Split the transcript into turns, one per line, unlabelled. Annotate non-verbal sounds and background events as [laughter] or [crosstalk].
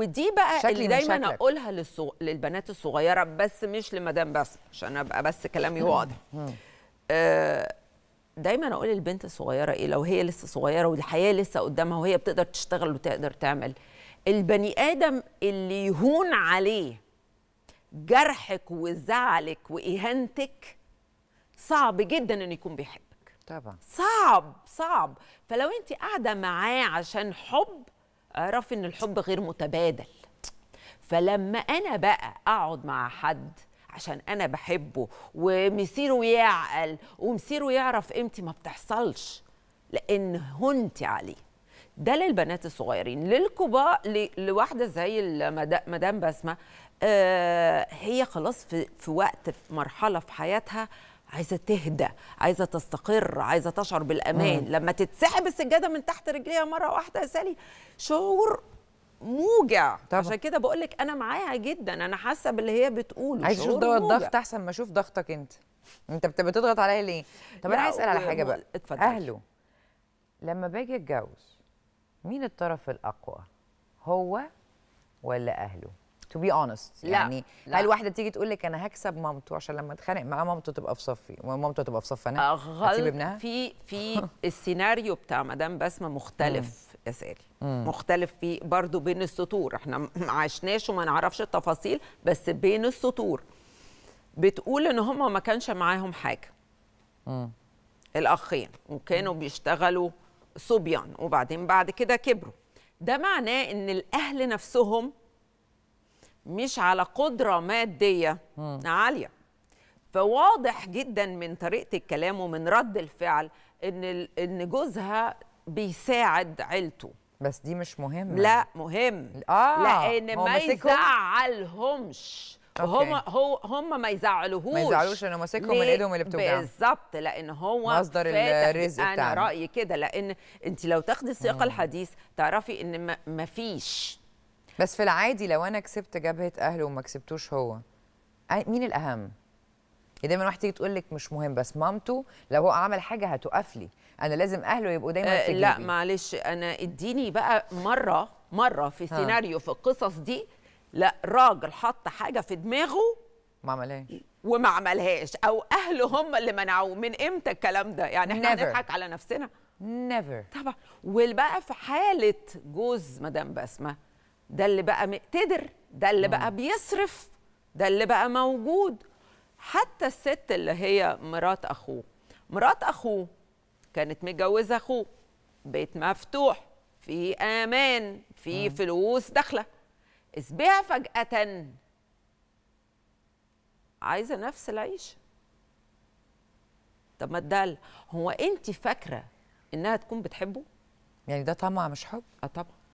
ودي بقى اللي دايما شكلك. اقولها للصغ... للبنات الصغيره بس مش لمدام بس عشان ابقى بس كلامي واضح آه، دايما اقول للبنت الصغيره ايه لو هي لسه صغيره والحياه لسه قدامها وهي بتقدر تشتغل وتقدر تعمل البني ادم اللي يهون عليه جرحك وزعلك واهانتك صعب جدا انه يكون بيحبك طبعا صعب صعب فلو انت قاعده معاه عشان حب اعرف ان الحب غير متبادل فلما انا بقى اقعد مع حد عشان انا بحبه ومصيره يعقل ومصيره يعرف قيمتي ما بتحصلش لان هنت عليه ده للبنات الصغيرين للكبار لواحده زي مدام بسمه آه هي خلاص في, في وقت في مرحله في حياتها عايزه تهدى عايزه تستقر عايزه تشعر بالامان مم. لما تتسحب السجاده من تحت رجليها مره واحده يا سالي شعور موجع طبعا. عشان كده بقول لك انا معاها جدا انا حاسه باللي هي بتقوله عايز اشوف دوت ضغط احسن ما اشوف ضغطك انت
انت بتضغط عليا ليه طب انا عايز اسال على حاجه بقى
اتفضل. اهله
لما باجي اتجوز مين الطرف الاقوى هو ولا اهله تو بي اونست يعني لا. هل واحده تيجي تقول لك انا هكسب مامته عشان لما
اتخانق معاه مامته تبقى في صفي ومامته تبقى في صف انا هتسيب ابنها في في [laughs] السيناريو بتاع مدام بسمه مختلف يا ساري مختلف في برضه بين السطور احنا ما عشناش وما نعرفش التفاصيل بس بين السطور بتقول ان هم ما كانش معاهم حاجه مم. الاخين وكانوا بيشتغلوا صبيان وبعدين بعد كده كبروا ده معناه ان الاهل نفسهم مش على قدرة مادية مم. عالية فواضح جدا من طريقة الكلام ومن رد الفعل إن إن جوزها بيساعد عيلته بس دي مش مهمة لا مهم آه لأن ما يزعلهمش هم هو هم ما يزعلوهوش ما يزعلوش لانه ماسكهم من ايدهم اللي بتوجعهم بالظبط لان هو مصدر الرزق انا رايي كده لان انت لو تاخدي السياق الحديث تعرفي ان ما فيش بس
في العادي لو انا كسبت جبهه اهله وما كسبتوش هو مين الاهم؟ دايما واحد تيجي تقول لك مش مهم بس مامته لو هو عمل حاجه هتوقف لي انا لازم اهله يبقوا دايما آه، في لا
معلش انا اديني بقى مره مره في سيناريو في القصص دي لا راجل حط حاجه في دماغه ما عملهاش وما عملهاش او اهله هم اللي منعوه من امتى الكلام ده يعني احنا هنضحك على نفسنا نيفر طبعا وبقى في حاله جوز مدام بسمه ده اللي بقى مقتدر ده اللي بقى آه. بيصرف ده اللي بقى موجود حتى الست اللي هي مرات اخوه مرات اخوه كانت متجوزه اخوه بيت مفتوح في امان في آه. فلوس داخله اسبها فجاه عايزه نفس العيشه طب ما الدال هو انت فاكره انها تكون بتحبه
يعني ده طمع مش حب اه طبعا